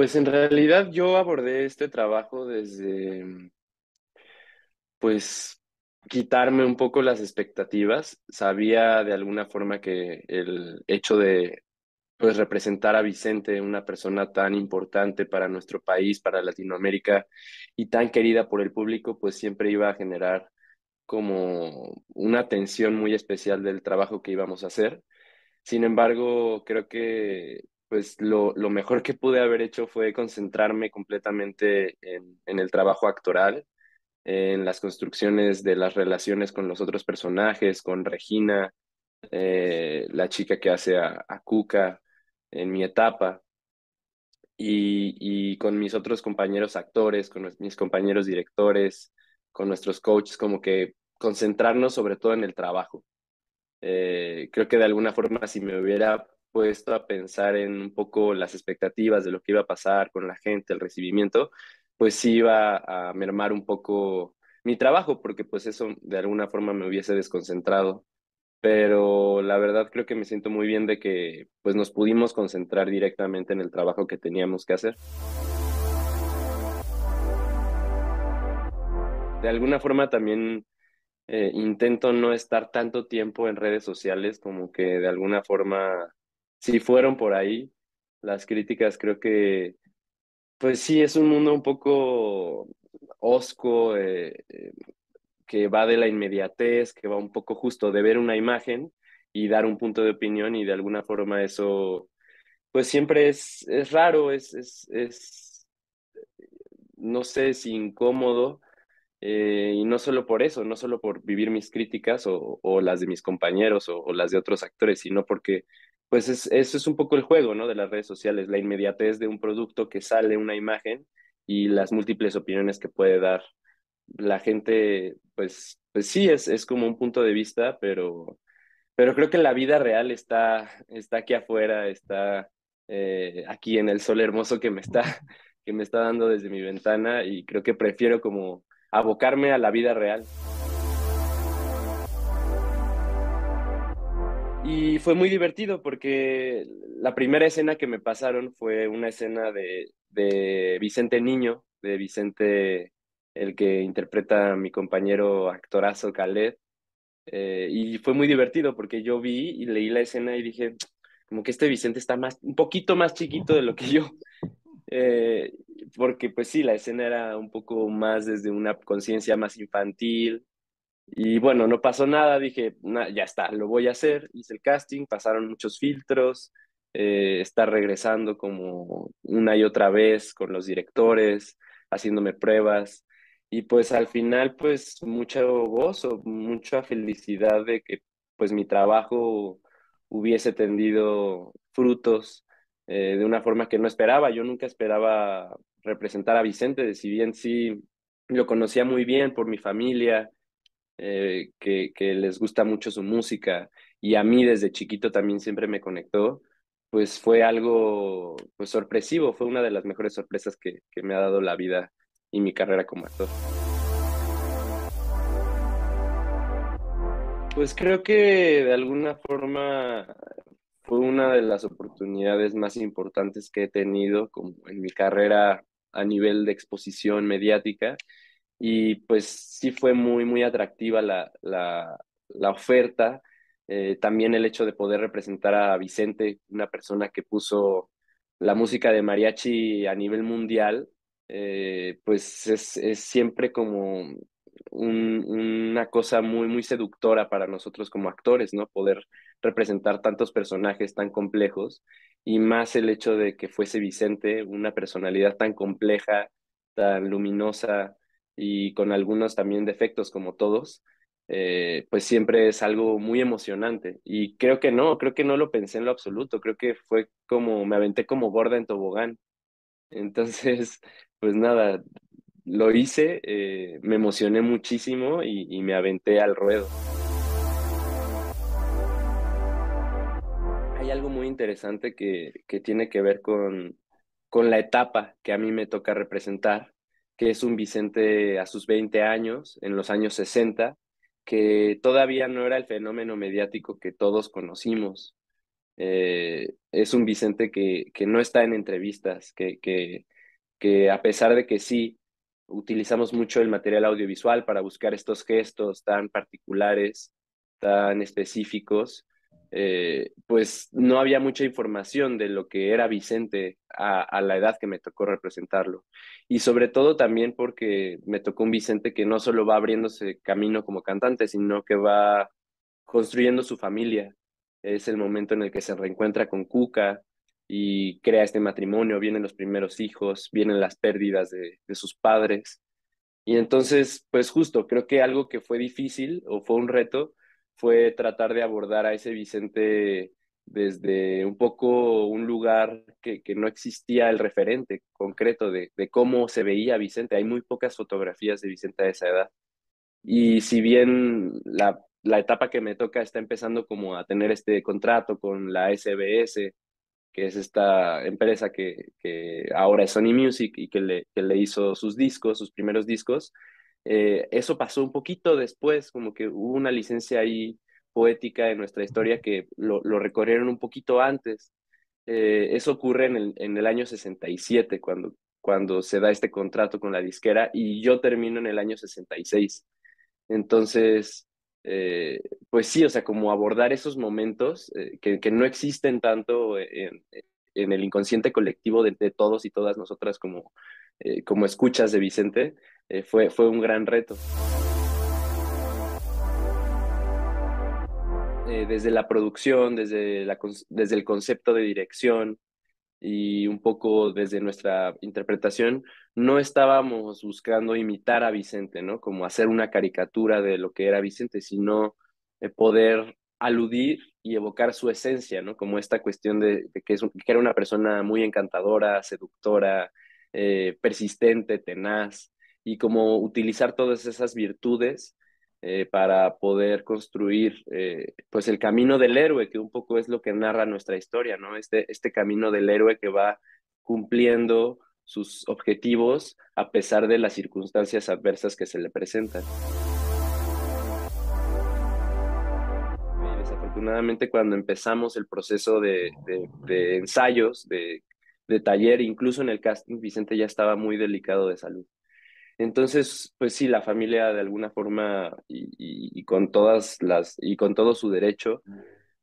Pues en realidad yo abordé este trabajo desde, mm, pues, quitarme un poco las expectativas. Sabía de alguna forma que el hecho de, pues, representar a Vicente, una persona tan importante para nuestro país, para Latinoamérica y tan querida por el público, pues siempre iba a generar como una atención muy especial del trabajo que íbamos a hacer. Sin embargo, creo que pues lo, mejor que pude haber hecho fue concentrarme completamente en, el trabajo actoral, en las construcciones de las relaciones con los otros personajes, con Regina, eh, la chica que hace a, a Cuca en mi etapa, y, con mis otros compañeros actores, con mis compañeros directores, con nuestros coaches, como que concentrarnos sobre todo en el trabajo. Eh, creo que de alguna forma si me hubiera puesto a pensar en un poco las expectativas de lo que iba a pasar con la gente, el recibimiento, pues sí iba a mermar un poco mi trabajo, porque pues eso de alguna forma me hubiese desconcentrado. Pero la verdad creo que me siento muy bien de que pues nos pudimos concentrar directamente en el trabajo que teníamos que hacer. De alguna forma también eh, intento no estar tanto tiempo en redes sociales, como que de alguna forma si fueron por ahí las críticas, creo que, pues sí, es un mundo un poco osco, eh, eh, que va de la inmediatez, que va un poco justo de ver una imagen y dar un punto de opinión y de alguna forma eso, pues siempre es, es raro, es, es, no sé, es incómodo. Eh, y no solo por eso, no solo por vivir mis críticas o, las de mis compañeros o, las de otros actores, sino porque pues es, eso es un poco el juego, ¿no? De las redes sociales, la inmediatez de un producto que sale una imagen y las múltiples opiniones que puede dar la gente, pues, pues sí, es, como un punto de vista, pero, pero creo que la vida real está, está aquí afuera, está eh, aquí en el sol hermoso que me, está, que me está dando desde mi ventana y creo que prefiero como abocarme a la vida real. Y fue muy divertido porque la primera escena que me pasaron fue una escena de, Vicente Niño, de Vicente, el que interpreta a mi compañero actorazo Caled. Eh, y fue muy divertido porque yo vi y leí la escena y dije, como que este Vicente está más, un poquito más chiquito de lo que yo. Eh, porque pues sí, la escena era un poco más desde una conciencia más infantil, y bueno, no pasó nada, dije, ya está, lo voy a hacer, hice el casting, pasaron muchos filtros, eh, está regresando como una y otra vez con los directores, haciéndome pruebas. Y pues al final, pues mucho gozo, mucha felicidad de que pues mi trabajo hubiese tendido frutos eh, de una forma que no esperaba. Yo nunca esperaba representar a Vicente, si bien sí lo conocía muy bien por mi familia, eh, que, que les gusta mucho su música y a mí desde chiquito también siempre me conectó, pues fue algo pues, sorpresivo, fue una de las mejores sorpresas que, que me ha dado la vida y mi carrera como actor. Pues creo que de alguna forma fue una de las oportunidades más importantes que he tenido como en mi carrera a nivel de exposición mediática y pues sí fue muy, muy atractiva la, oferta. Eh, también el hecho de poder representar a Vicente, una persona que puso la música de mariachi a nivel mundial, eh, pues es, siempre como una cosa muy, muy seductora para nosotros como actores, ¿no? Poder representar tantos personajes tan complejos y más el hecho de que fuese Vicente, una personalidad tan compleja, tan luminosa, y con algunos también defectos como todos, eh, pues siempre es algo muy emocionante. Y creo que no, creo que no lo pensé en lo absoluto, creo que fue como, me aventé como gorda en tobogán. Entonces, pues nada, lo hice, eh, me emocioné muchísimo y, y me aventé al ruedo. Hay algo muy interesante que, que tiene que ver con, con la etapa que a mí me toca representar que es un Vicente a sus 20 años, en los años 60, que todavía no era el fenómeno mediático que todos conocimos. Eh, es un Vicente que, no está en entrevistas, que, que, que a pesar de que sí utilizamos mucho el material audiovisual para buscar estos gestos tan particulares, tan específicos, eh, pues no había mucha información de lo que era Vicente a, la edad que me tocó representarlo. Y sobre todo también porque me tocó un Vicente que no solo va abriéndose camino como cantante, sino que va construyendo su familia. Es el momento en el que se reencuentra con Cuca y crea este matrimonio, vienen los primeros hijos, vienen las pérdidas de sus padres. Y entonces, pues justo, creo que algo que fue difícil o fue un reto fue tratar de abordar a ese Vicente desde un poco un lugar que, no existía el referente concreto de, cómo se veía Vicente. Hay muy pocas fotografías de Vicente a esa edad. Y si bien la, etapa que me toca está empezando como a tener este contrato con la SBS, que es esta empresa que, ahora es Sony Music y que le, que le hizo sus discos, sus primeros discos, eh, eso pasó un poquito después, como que hubo una licencia ahí poética en nuestra historia que lo, recorrieron un poquito antes. Eh, eso ocurre en el, año 67, cuando, cuando se da este contrato con la disquera, y yo termino en el año 66. Entonces, eh, pues sí, o sea, como abordar esos momentos que, no existen tanto en, el inconsciente colectivo de, todos y todas nosotras como, como escuchas de Vicente, eh, fue, un gran reto. Eh, desde la producción, desde, la, desde el concepto de dirección y un poco desde nuestra interpretación, no estábamos buscando imitar a Vicente, ¿no? Como hacer una caricatura de lo que era Vicente, sino eh, poder aludir y evocar su esencia, ¿no? Como esta cuestión de, que, que era una persona muy encantadora, seductora, persistente, tenaz, y como utilizar todas esas virtudes eh, para poder construir eh, pues el camino del héroe, que un poco es lo que narra nuestra historia, ¿no? Este, este camino del héroe que va cumpliendo sus objetivos a pesar de las circunstancias adversas que se le presentan. desafortunadamente cuando empezamos el proceso de, ensayos, de, de taller, incluso en el casting, Vicente ya estaba muy delicado de salud. Entonces, pues sí, la familia de alguna forma y, con todas las y con todo su derecho,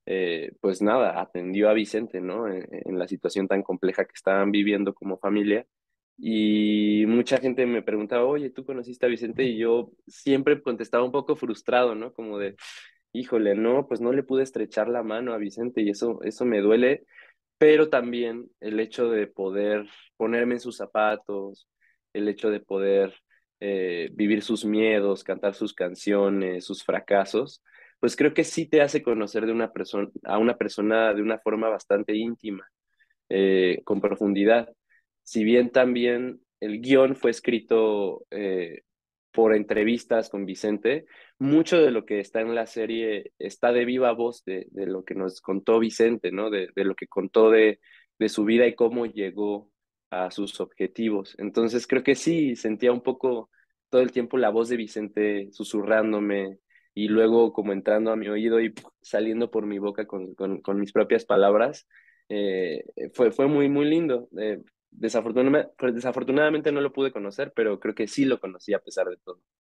eh, pues nada, atendió a Vicente, ¿no? E, e, en, la situación tan compleja que estaban viviendo como familia. Y mucha gente me preguntaba, oye, ¿tú conociste a Vicente? Y yo siempre contestaba un poco frustrado, ¿no? Como de, híjole, no, pues no le pude estrechar la mano a Vicente y eso, eso me duele, pero también el hecho de poder ponerme en sus zapatos, el hecho de poder eh, vivir sus miedos, cantar sus canciones, sus fracasos, pues creo que sí te hace conocer de una a una persona de una forma bastante íntima, eh, con profundidad. Si bien también el guión fue escrito eh, por entrevistas con Vicente, mucho de lo que está en la serie está de viva voz de, lo que nos contó Vicente, De, lo que contó de, de, su vida y cómo llegó a sus objetivos. Entonces creo que sí, sentía un poco todo el tiempo la voz de Vicente susurrándome y luego como entrando a mi oído y saliendo por mi boca con, mis propias palabras. Eh, fue, fue muy, muy lindo. Eh, pues, desafortunadamente no lo pude conocer, pero creo que sí lo conocí a pesar de todo.